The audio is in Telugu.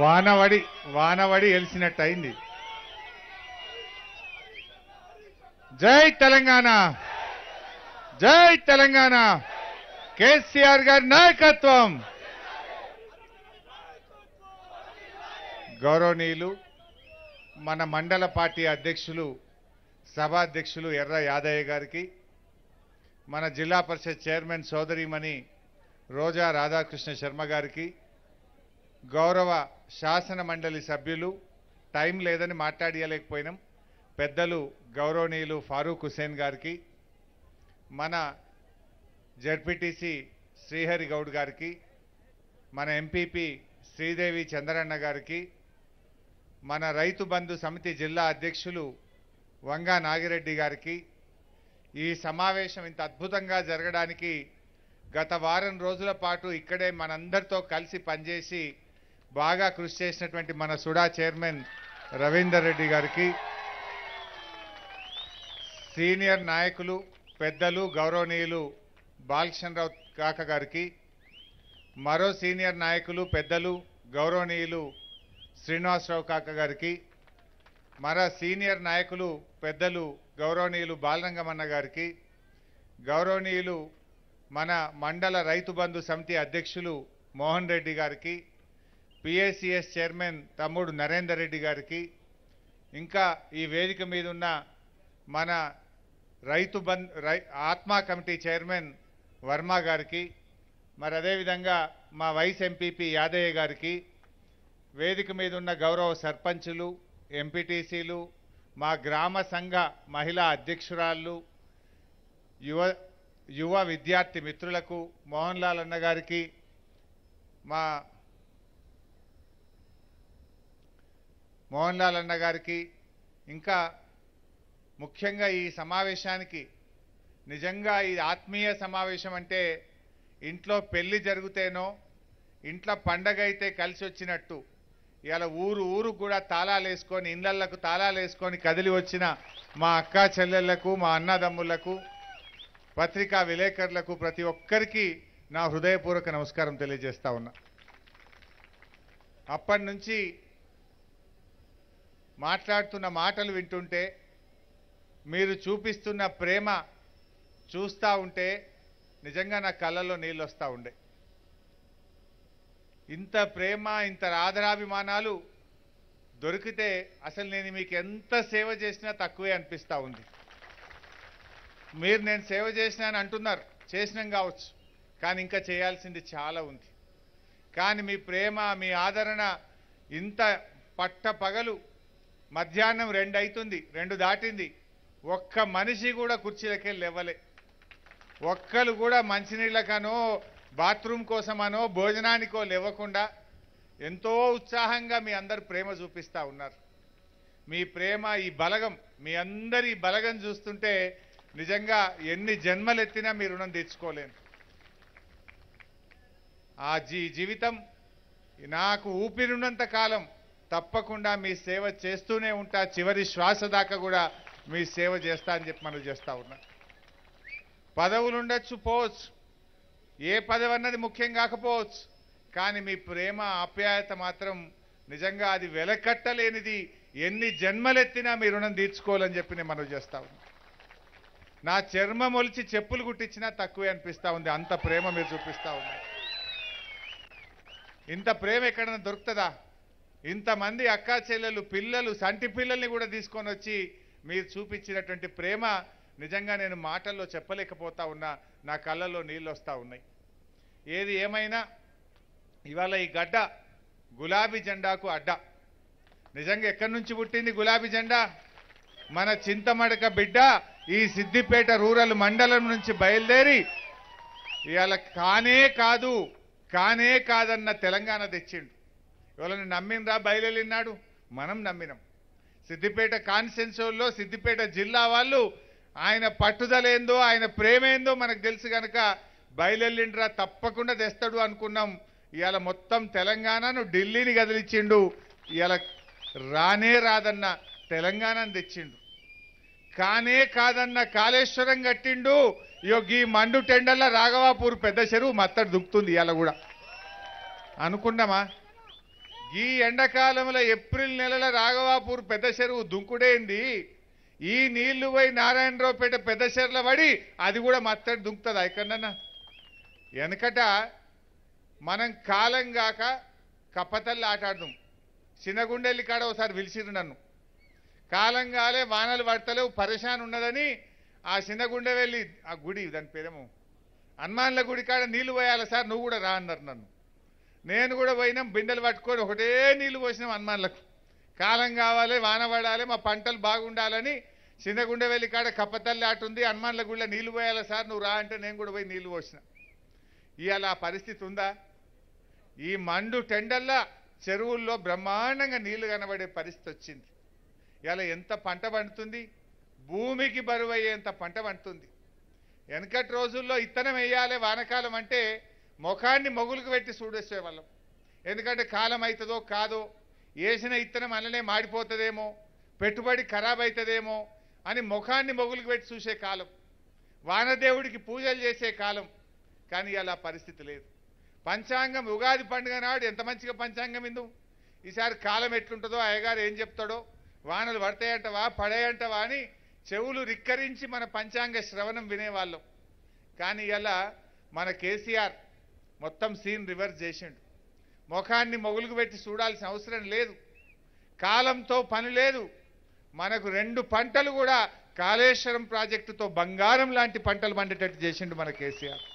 వానవడి వానవడి గెలిచినట్టు అయింది జై తెలంగాణ జై తెలంగాణ కేసీఆర్ గారి నాయకత్వం గౌరవనీయులు మన మండల పార్టీ అధ్యక్షులు సభాధ్యక్షులు ఎర్ర యాదయ్య గారికి మన జిల్లా పరిషత్ చైర్మన్ సోదరిమణి రోజా రాధాకృష్ణ శర్మ గారికి గౌరవ శాసన మండలి సభ్యులు టైం లేదని మాట్లాడియలేకపోయినాం పెద్దలు గౌరవనీయులు ఫారూక్ హుసేన్ గారికి మన జడ్పీటీసీ శ్రీహరి గౌడ్ గారికి మన ఎంపీపీ శ్రీదేవి చంద్రన్న గారికి మన రైతు బంధు సమితి జిల్లా అధ్యక్షులు వంగా నాగిరెడ్డి గారికి ఈ సమావేశం ఇంత అద్భుతంగా జరగడానికి గత వారం రోజుల పాటు ఇక్కడే మనందరితో కలిసి పనిచేసి బాగా కృషి చేసినటువంటి మన సుడా చైర్మన్ రవీందర్ రెడ్డి గారికి సీనియర్ నాయకులు పెద్దలు గౌరవనీయులు బాలకృష్ణరావు కాక గారికి మరో సీనియర్ నాయకులు పెద్దలు గౌరవనీయులు శ్రీనివాసరావు కాక గారికి మర సీనియర్ నాయకులు పెద్దలు గౌరవనీయులు బాలరంగమన్న గారికి గౌరవనీయులు మన మండల రైతు బంధు సమితి అధ్యక్షులు మోహన్ రెడ్డి గారికి పిఏసిఎస్ చైర్మన్ తమ్ముడు నరేందర్ రెడ్డి గారికి ఇంకా ఈ వేదిక మీద ఉన్న మన రైతు బంద్ రై ఆత్మా కమిటీ చైర్మన్ వర్మ గారికి మరి అదేవిధంగా మా వైస్ ఎంపీపీ యాదయ్య గారికి వేదిక మీద ఉన్న గౌరవ సర్పంచులు ఎంపీటీసీలు మా గ్రామ సంఘ మహిళా అధ్యక్షురాళ్ళు యువ యువ విద్యార్థి మిత్రులకు మోహన్ లాల్ అన్న గారికి మా మోహన్ లాల్ అన్న గారికి ఇంకా ముఖ్యంగా ఈ సమావేశానికి నిజంగా ఈ ఆత్మీయ సమావేశం అంటే ఇంట్లో పెళ్లి జరిగితేనో ఇంట్లో పండగ అయితే కలిసి వచ్చినట్టు ఇవాళ ఊరు ఊరు కూడా తాళాలు వేసుకొని ఇళ్ళకు తాళాలు వేసుకొని కదిలి వచ్చిన మా అక్క చెల్లెళ్లకు మా అన్నదమ్ములకు పత్రికా విలేకరులకు ప్రతి ఒక్కరికి నా హృదయపూర్వక నమస్కారం తెలియజేస్తా ఉన్నా అప్పటి నుంచి మాట్లాడుతున్న మాటలు వింటుంటే మీరు చూపిస్తున్న ప్రేమ చూస్తూ ఉంటే నిజంగా నా కళ్ళల్లో నీళ్ళు వస్తూ ఉండే ఇంత ప్రేమ ఇంత ఆదరాభిమానాలు దొరికితే అసలు నేను మీకు ఎంత సేవ చేసినా తక్కువే అనిపిస్తూ ఉంది మీరు నేను సేవ చేసినా అని అంటున్నారు చేసినాం కావచ్చు కానీ ఇంకా చేయాల్సింది చాలా ఉంది కానీ మీ ప్రేమ మీ ఆదరణ ఇంత పట్ట పగలు మధ్యాహ్నం రెండు అవుతుంది రెండు దాటింది ఒక్క మనిషి కూడా కుర్చీలకే లేవలే ఒక్కరు కూడా మంచినీళ్ళకనో బాత్రూమ్ కోసమనో భోజనానికో లేవకుండా ఎంతో ఉత్సాహంగా మీ అందరు ప్రేమ చూపిస్తూ ఉన్నారు మీ ప్రేమ ఈ బలగం మీ అందరి బలగం చూస్తుంటే నిజంగా ఎన్ని జన్మలెత్తినా మీ రుణం తెచ్చుకోలేను ఆ జీ జీవితం నాకు ఉన్నంత కాలం తప్పకుండా మీ సేవ చేస్తూనే ఉంటా చివరి శ్వాస దాకా కూడా మీ సేవ చేస్తా అని చెప్పి మనం చేస్తూ ఉన్నా పదవులు ఉండొచ్చు పోవచ్చు ఏ పదవి అన్నది ముఖ్యం కాకపోవచ్చు కానీ మీ ప్రేమ ఆప్యాయత మాత్రం నిజంగా అది వెలకట్టలేనిది ఎన్ని జన్మలెత్తినా మీ రుణం తీర్చుకోవాలని చెప్పి నేను మనం చేస్తా ఉన్నా నా చర్మం ఒలిచి చెప్పులు కుట్టించినా తక్కువే అనిపిస్తూ ఉంది అంత ప్రేమ మీరు చూపిస్తూ ఉన్నారు ఇంత ప్రేమ ఎక్కడైనా దొరుకుతుందా ఇంతమంది అక్కా చెల్లెలు పిల్లలు సంటి పిల్లల్ని కూడా తీసుకొని వచ్చి మీరు చూపించినటువంటి ప్రేమ నిజంగా నేను మాటల్లో చెప్పలేకపోతా ఉన్నా నా కళ్ళల్లో నీళ్ళు వస్తూ ఉన్నాయి ఏది ఏమైనా ఇవాళ ఈ గడ్డ గులాబీ జెండాకు అడ్డ నిజంగా ఎక్కడి నుంచి పుట్టింది గులాబీ జెండా మన చింతమడక బిడ్డ ఈ సిద్దిపేట రూరల్ మండలం నుంచి బయలుదేరి ఇవాళ కానే కాదు కానే కాదన్న తెలంగాణ తెచ్చిండు ఎవరైనా నమ్మిందా బయలుదేరినాడు మనం నమ్మినాం సిద్దిపేట కాన్స్టెన్సీలో సిద్దిపేట జిల్లా వాళ్ళు ఆయన పట్టుదల ఏందో ఆయన ప్రేమ ఏందో మనకు తెలుసు కనుక బయలుదేరిండ్రా తప్పకుండా తెస్తాడు అనుకున్నాం ఇవాళ మొత్తం తెలంగాణను ఢిల్లీని కదిలిచ్చిండు ఇవాళ రానే రాదన్న తెలంగాణను తెచ్చిండు కానే కాదన్న కాళేశ్వరం కట్టిండు ఈ మండు టెండర్ల రాఘవాపూర్ పెద్ద చెరువు మత్తడు దుక్కుతుంది ఇవాళ కూడా అనుకున్నామా ఈ ఎండాకాలంలో ఏప్రిల్ నెలలో రాఘవాపూర్ పెద్ద చెరువు దుంకుడేంది ఈ నీళ్లు పోయి నారాయణరావుపేట పెద్ద చెరువుల పడి అది కూడా మత్తడి దుంకుతుంది ఎక్కడన్నా వెనకట మనం కాలం కాక కప్పతల్లి ఆటాడదాం చిన్నగుండెల్లి కాడ ఒకసారి పిలిచిరు నన్ను కాలం కాలే వానలు పడతలేవు పరేషాన్ ఉన్నదని ఆ చిన్నగుండె వెళ్ళి ఆ గుడి దాని పేరేమో హనుమాన్ల గుడి కాడ నీళ్లు పోయాలి సార్ నువ్వు కూడా రా అన్నారు నన్ను నేను కూడా పోయినాం బిందెలు పట్టుకొని ఒకటే నీళ్లు పోసినాం హనుమాన్లకు కాలం కావాలి వాన పడాలి మా పంటలు బాగుండాలని చిన్నగుండె వెళ్ళి కాడ కప్పతల్లి ఆటుంది హనుమాన్ల గుళ్ళ నీళ్లు పోయాలి సార్ నువ్వు రా అంటే నేను కూడా పోయి నీళ్లు పోసిన ఇవాళ ఆ పరిస్థితి ఉందా ఈ మండు టెండల్లా చెరువుల్లో బ్రహ్మాండంగా నీళ్లు కనబడే పరిస్థితి వచ్చింది ఇవాళ ఎంత పంట పండుతుంది భూమికి బరువు పంట పండుతుంది వెనకటి రోజుల్లో ఇత్తనం వేయాలి వానకాలం అంటే ముఖాన్ని మొగులుకు పెట్టి చూడేసేవాళ్ళం ఎందుకంటే కాలం అవుతుందో కాదో వేసిన ఇత్తనం అలానే మాడిపోతుందేమో పెట్టుబడి ఖరాబ్ అవుతుందేమో అని ముఖాన్ని మొగులకు పెట్టి చూసే కాలం వానదేవుడికి పూజలు చేసే కాలం కానీ అలా పరిస్థితి లేదు పంచాంగం ఉగాది పండుగ నాడు ఎంత మంచిగా పంచాంగం ఇందు ఈసారి కాలం ఎట్లుంటుందో అయ్యగారు ఏం చెప్తాడో వానలు పడతాయంటవా పడేయంటవా అని చెవులు రిక్కరించి మన పంచాంగ శ్రవణం వినేవాళ్ళం కానీ ఇలా మన కేసీఆర్ మొత్తం సీన్ రివర్స్ చేసిండు ముఖాన్ని మొగులుకు పెట్టి చూడాల్సిన అవసరం లేదు కాలంతో పని లేదు మనకు రెండు పంటలు కూడా కాళేశ్వరం ప్రాజెక్టుతో బంగారం లాంటి పంటలు పండేటట్టు చేసిండు మన కేసీఆర్